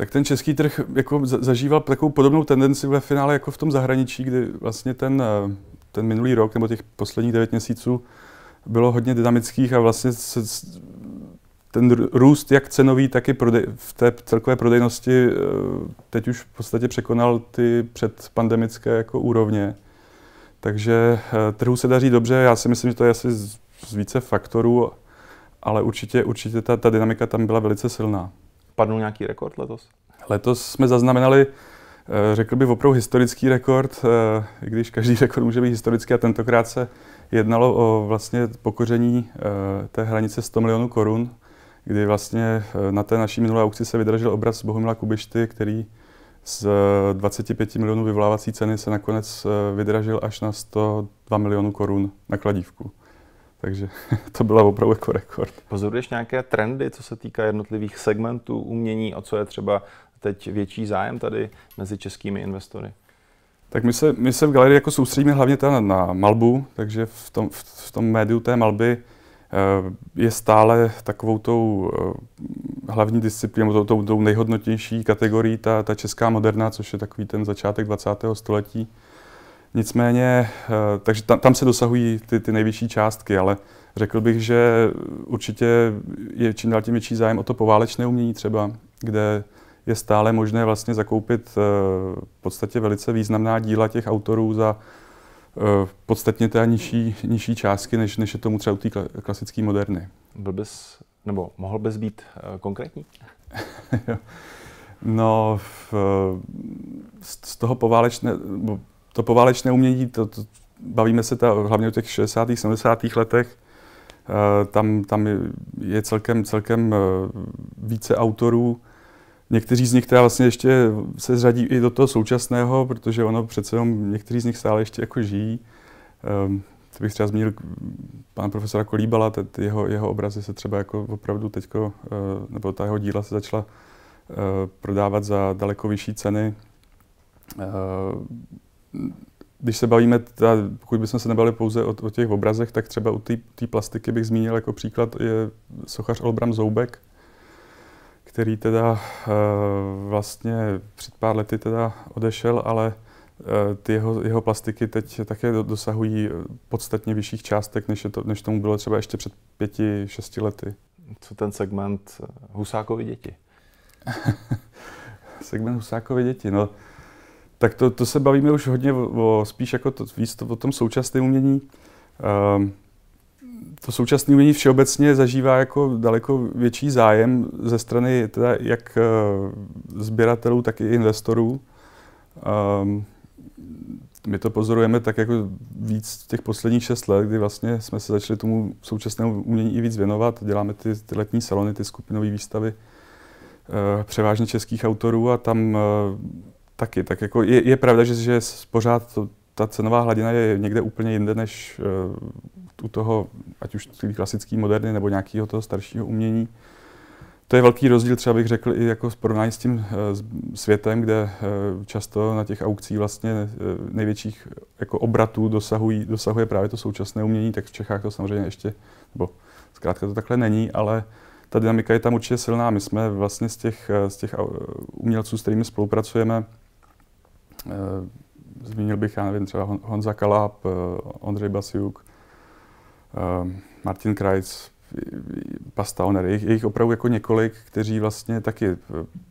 tak ten český trh jako zažíval takovou podobnou tendenci ve finále jako v tom zahraničí, kdy vlastně ten, eh, ten minulý rok nebo těch posledních devět měsíců bylo hodně dynamických a vlastně se, ten růst jak cenový, tak i prodej, v té celkové prodejnosti eh, teď už v podstatě překonal ty předpandemické jako úrovně. Takže eh, trhu se daří dobře, já si myslím, že to je asi z, z více faktorů, ale určitě, určitě ta, ta dynamika tam byla velice silná. Padnul nějaký rekord letos? Letos jsme zaznamenali, eh, řekl bych, opravdu historický rekord, eh, i když každý rekord může být historický a tentokrát se jednalo o vlastně pokoření eh, té hranice 100 milionů korun, kdy vlastně na té naší minulé aukci se vydražil obraz Bohumila Kubišty, který z 25 milionů vyvolávací ceny se nakonec vydražil až na 102 milionů korun na kladívku. Takže to byla opravdu jako rekord. Pozoruješ nějaké trendy, co se týká jednotlivých segmentů umění o co je třeba teď větší zájem tady mezi českými investory? Tak my se, my se v galerii jako soustředíme hlavně teda na malbu, takže v tom, v tom médiu té malby eh, je stále takovou tou eh, hlavní disciplínou, tou, tou nejhodnotnější kategorií ta, ta česká moderna, což je takový ten začátek 20. století Nicméně, eh, takže tam, tam se dosahují ty, ty nejvyšší částky, ale řekl bych, že určitě je čím dál tím větší zájem o to poválečné umění třeba, kde je stále možné vlastně zakoupit eh, v podstatě velice významná díla těch autorů za eh, podstatně té nižší, nižší částky, než, než je tomu třeba u té klasické moderny. Byl bys, nebo mohl bys být konkrétní? No, v, z toho poválečné, to poválečné umění, to, to, bavíme se ta, hlavně o těch 60. 70. letech, eh, tam, tam je celkem, celkem eh, více autorů. Někteří z nich teda vlastně ještě se zřadí i do toho současného, protože ono přece jenom někteří z nich stále ještě jako žijí. Ehm, to bych třeba zmínil pana profesora Kolíbala, jeho, jeho obrazy se třeba jako opravdu teďko, eh, nebo ta jeho díla se začala prodávat za daleko vyšší ceny když se bavíme, teda, pokud bychom se nebavili pouze o, o těch obrazech, tak třeba u té plastiky bych zmínil jako příklad je sochař Olbram Zoubek, který teda eh, vlastně před pár lety teda odešel, ale eh, ty jeho, jeho plastiky teď také dosahují podstatně vyšších částek, než, je to, než tomu bylo třeba ještě před pěti, šesti lety. Co ten segment eh, Husákovi děti? segment Husákovi děti, no tak to, to se bavíme už hodně o, o spíš jako to, víc to, o tom současném umění. Um, to současné umění všeobecně zažívá jako daleko větší zájem ze strany teda jak eh, sběratelů, tak i investorů. Um, my to pozorujeme tak jako víc těch posledních šest let, kdy vlastně jsme se začali tomu současnému umění i víc věnovat. Děláme ty, ty letní salony, ty skupinové výstavy uh, převážně českých autorů a tam uh, Taky, tak jako je, je pravda, že, že pořád to, ta cenová hladina je někde úplně jinde než uh, u toho, ať už klasický moderny nebo nějakého toho staršího umění. To je velký rozdíl, třeba bych řekl, i jako s porovnání s tím uh, světem, kde uh, často na těch aukcích vlastně uh, největších jako obratů dosahují, dosahuje právě to současné umění, tak v Čechách to samozřejmě ještě, nebo zkrátka to takhle není, ale ta dynamika je tam určitě silná. My jsme vlastně z těch, z těch umělců, s kterými spolupracujeme, Eh, zmínil bych, já nevím, třeba Honza Kaláp, eh, Ondřej Basiuk, eh, Martin Krajc, Pasta Oner. je jich opravdu jako několik, kteří vlastně taky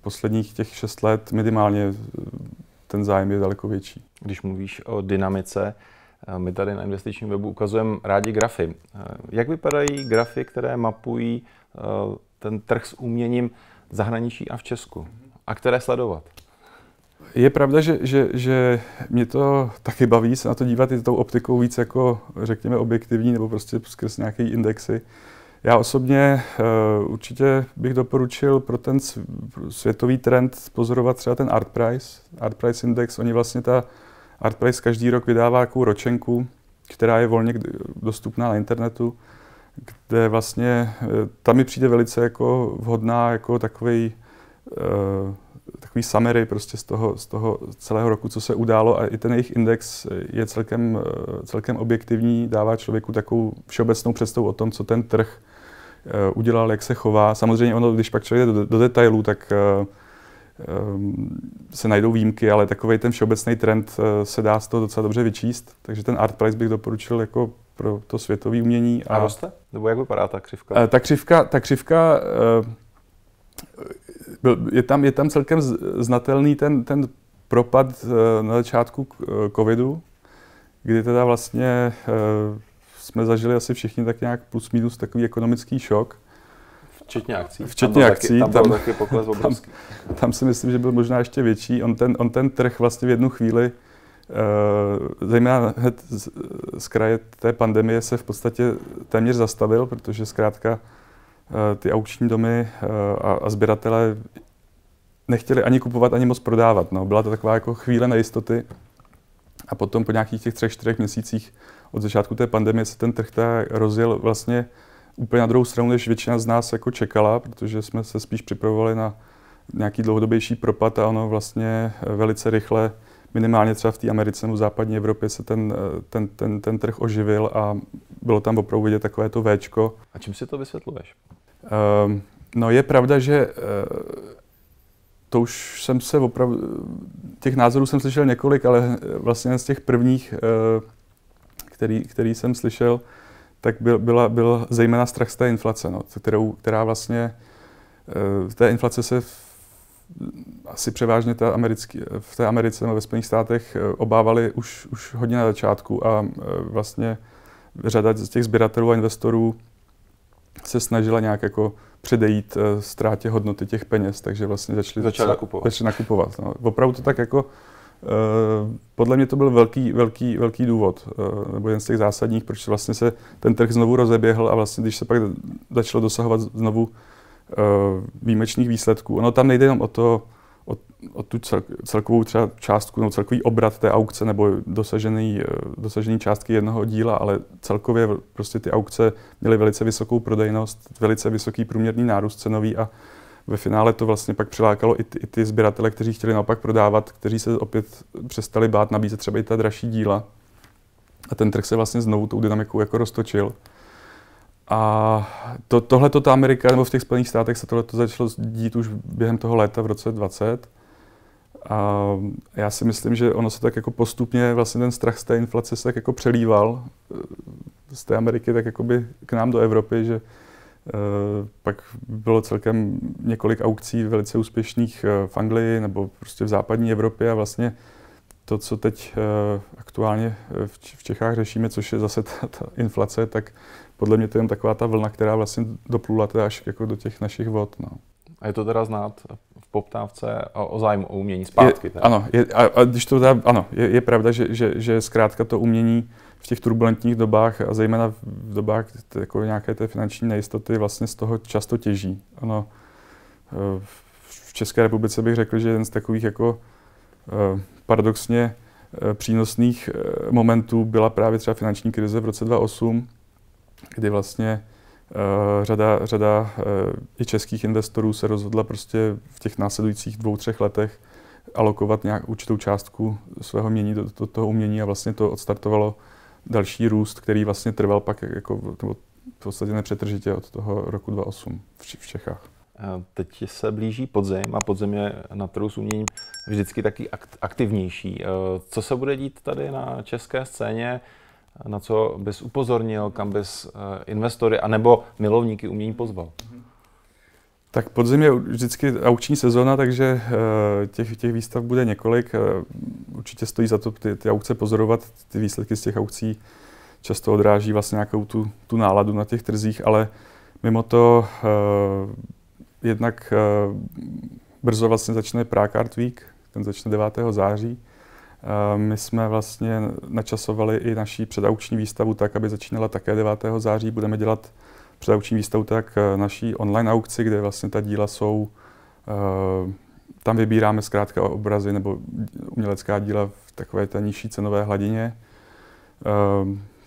posledních těch šest let minimálně ten zájem je daleko větší. Když mluvíš o dynamice, my tady na investičním webu ukazujeme rádi grafy. Jak vypadají grafy, které mapují ten trh s uměním v zahraničí a v Česku? A které sledovat? Je pravda, že, že, že mě to taky baví se na to dívat i tou optikou víc jako, řekněme, objektivní nebo prostě skrz nějaké indexy. Já osobně uh, určitě bych doporučil pro ten světový trend pozorovat třeba ten Art Price, Art Price Index. Oni vlastně ta Art Price každý rok vydává jakou ročenku, která je volně dostupná na internetu, kde vlastně, eh, tam mi přijde velice jako vhodná jako takový uh, eh, takový summary prostě z toho, z toho celého roku, co se událo a i ten jejich index je celkem, eh, celkem objektivní, dává člověku takovou všeobecnou představu o tom, co ten trh eh, udělal, jak se chová. Samozřejmě ono, když pak člověk jde do, do detailů, tak eh, se najdou výjimky, ale takový ten všeobecný trend se dá z toho docela dobře vyčíst, takže ten art price bych doporučil jako pro to světové umění. A, a roste? Nebo jak vypadá ta křivka? Ta křivka, ta křivka je tam, je tam celkem znatelný ten, ten propad eh, na začátku eh, covidu, kdy teda vlastně eh, jsme zažili asi všichni tak nějak plus minus takový ekonomický šok. Včetně akcí. Včetně tam akcí. Taky, tam, tam, taky pokles obrovský. Tam, tam si myslím, že byl možná ještě větší. On ten, on ten trh vlastně v jednu chvíli, uh, zejména hned z, z kraje té pandemie, se v podstatě téměř zastavil, protože zkrátka Eh, ty aukční domy eh, a, a sběratele nechtěli ani kupovat, ani moc prodávat. No. Byla to taková jako chvíle nejistoty a potom po nějakých těch třech, čtyřech měsících od začátku té pandemie se ten trh rozjel vlastně úplně na druhou stranu, než většina z nás jako čekala, protože jsme se spíš připravovali na nějaký dlouhodobější propad a ono vlastně velice rychle minimálně třeba v té Americe nebo v západní Evropě se ten, eh, ten, ten, ten trh oživil a bylo tam opravdu vidět takové to Včko. A čím si to vysvětluješ? Um, no je pravda, že uh, to už jsem se opravdu, těch názorů jsem slyšel několik, ale eh, vlastně z těch prvních, uh, který, který jsem slyšel, tak byl, byla, byl zejména strach z té inflace, no, kterou, která vlastně, uh, té inflace se v asi převážně ta americký, v té Americe nebo ve Spojených státech eh, obávali už, už hodně na začátku a eh, vlastně řada z těch sběratelů a investorů se snažila nějak jako předejít eh, ztrátě hodnoty těch peněz, takže vlastně začali, začali nakupovat. Začali nakupovat no. Opravdu to tak jako, podle mě to byl velký, velký, velký důvod, nebo jeden z těch zásadních, proč vlastně se ten trh znovu rozeběhl a vlastně když se pak začalo dosahovat znovu Eh, výjimečných výsledků. Ono tam nejde jenom o to, o, o tu celkovou třeba částku, nebo celkový obrat té aukce, nebo dosažený, eh, dosažený částky jednoho díla, ale celkově prostě ty aukce měly velice vysokou prodejnost, velice vysoký průměrný nárůst cenový a ve finále to vlastně pak přilákalo i ty, i ty sběratele, kteří chtěli naopak prodávat, kteří se opět přestali bát nabízet třeba i ta dražší díla. A ten trh se vlastně znovu tou dynamikou jako roztočil. A to, tohle ta Amerika, nebo v těch Spojených státech se tohle to začalo dít už během toho léta v roce 20. A já si myslím, že ono se tak jako postupně, vlastně ten strach z té inflace se tak jako přelíval eh, z té Ameriky tak jakoby k nám do Evropy, že eh, pak bylo celkem několik aukcí velice úspěšných eh, v Anglii nebo prostě v západní Evropě a vlastně to, co teď aktuálně v Čechách řešíme, což je zase ta, ta inflace, tak podle mě to je jen taková ta vlna, která vlastně doplula teda až jako do těch našich vod. No. A je to teda znát v poptávce o, o zájmu o umění zpátky? Je, ano, je, a, a když to teda, ano, je, je pravda, že, že, že zkrátka to umění v těch turbulentních dobách a zejména v dobách jako nějaké té finanční nejistoty vlastně z toho často těží. Ano. Eh, v České republice bych řekl, že jeden z takových jako eh, paradoxně eh, přínosných momentů byla právě třeba finanční krize v roce 2008, kdy vlastně Uh, řada, řada uh, i českých investorů se rozhodla prostě v těch následujících dvou, třech letech alokovat nějak určitou částku svého mění do, do toho umění a vlastně to odstartovalo další růst, který vlastně trval pak jako, v podstatě nepřetržitě od toho roku 2008 v, v Čechách. Teď se blíží podzim a podzim je na trhu s uměním vždycky taky aktivnější. Eh, co se bude dít tady na české scéně? na co bys upozornil, kam bys eh, investory anebo milovníky umění pozval? Tak podzim je vždycky auční sezóna, takže eh, těch, těch výstav bude několik. Eh, určitě stojí za to ty, ty aukce pozorovat, ty výsledky z těch aukcí často odráží vlastně nějakou tu, tu náladu na těch trzích, ale mimo to jednak uh, brzo vlastně začne Prague Art Week, ten začne 9. září, Eh, my jsme vlastně načasovali i naší předauční výstavu tak, aby začínala také 9. září. Budeme dělat předauční výstavu tak eh, naší online aukci, kde vlastně ta díla jsou, eh, tam vybíráme zkrátka obrazy nebo umělecká díla v takové té nižší cenové hladině.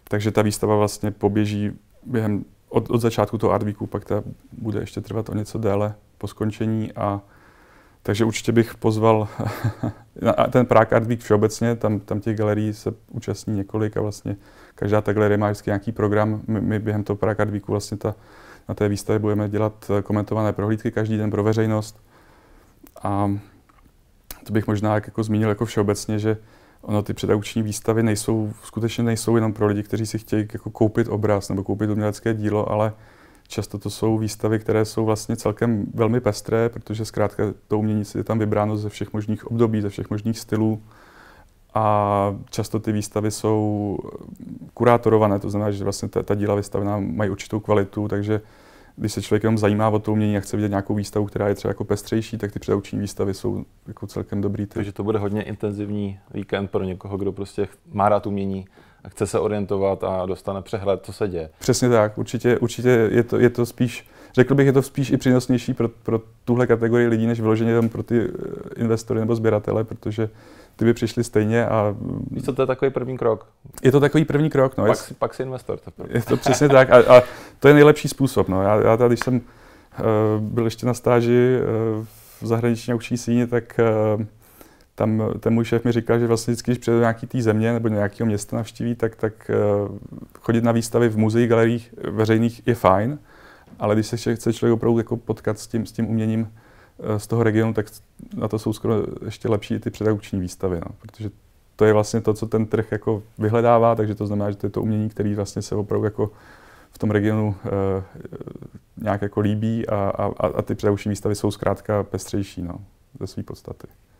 Takže ta výstava vlastně poběží během od, od začátku toho Art Weeku, pak ta bude ještě trvat o něco déle po skončení a takže určitě bych pozval ten Prague Art Week všeobecně, tam, tam těch galerií se účastní několik a vlastně každá ta galerie má vždycky nějaký program. My, my během toho Prague Art Weeku vlastně ta, na té výstavě budeme dělat eh, komentované prohlídky každý den pro veřejnost. A to bych možná jako zmínil jako všeobecně, že ono ty předauční výstavy nejsou, skutečně nejsou jenom pro lidi, kteří si chtějí jako koupit obraz nebo koupit umělecké dílo, ale Často to jsou výstavy, které jsou vlastně celkem velmi pestré, protože zkrátka to umění je tam vybráno ze všech možných období, ze všech možných stylů. A často ty výstavy jsou eh, kurátorované, to znamená, že vlastně ta, ta díla vystavená mají určitou kvalitu, takže když se člověk jenom zajímá o to umění a chce vidět nějakou výstavu, která je třeba jako pestřejší, tak ty předauční výstavy jsou jako celkem dobrý. Typ. Takže to bude hodně intenzivní víkend pro někoho, kdo prostě má rád umění chce se orientovat a dostane přehled, co se děje. Přesně tak, určitě, určitě je, to, je to spíš, řekl bych, je to spíš i přínosnější pro, pro tuhle kategorii lidí, než vyloženě tam pro ty eh, investory nebo sběratele, protože ty by přišli stejně a... Mm, Víš co, to je takový první krok. Je to takový první krok, no. Pak, jest, pak si investor. To je to přesně tak a, a to je nejlepší způsob, no. Já, já tady, když jsem uh, byl ještě na stáži uh, v zahraniční aukční síni, tak uh, tam eh, ten můj šéf mi říkal, že vlastně vždycky, když přijde do nějaký té země nebo nějakého města navštíví, tak, tak eh, chodit na výstavy v muzeích, galeriích veřejných je fajn, ale když se chce člověk opravdu jako potkat s tím, s tím uměním eh, z toho regionu, tak na to jsou skoro ještě lepší i ty pedagogiční výstavy, no, protože to je vlastně to, co ten trh jako vyhledává, takže to znamená, že to je to umění, který vlastně se opravdu jako v tom regionu e, nějak jako líbí a, a, a ty pedagogiční výstavy jsou zkrátka pestřejší no, ze své podstaty.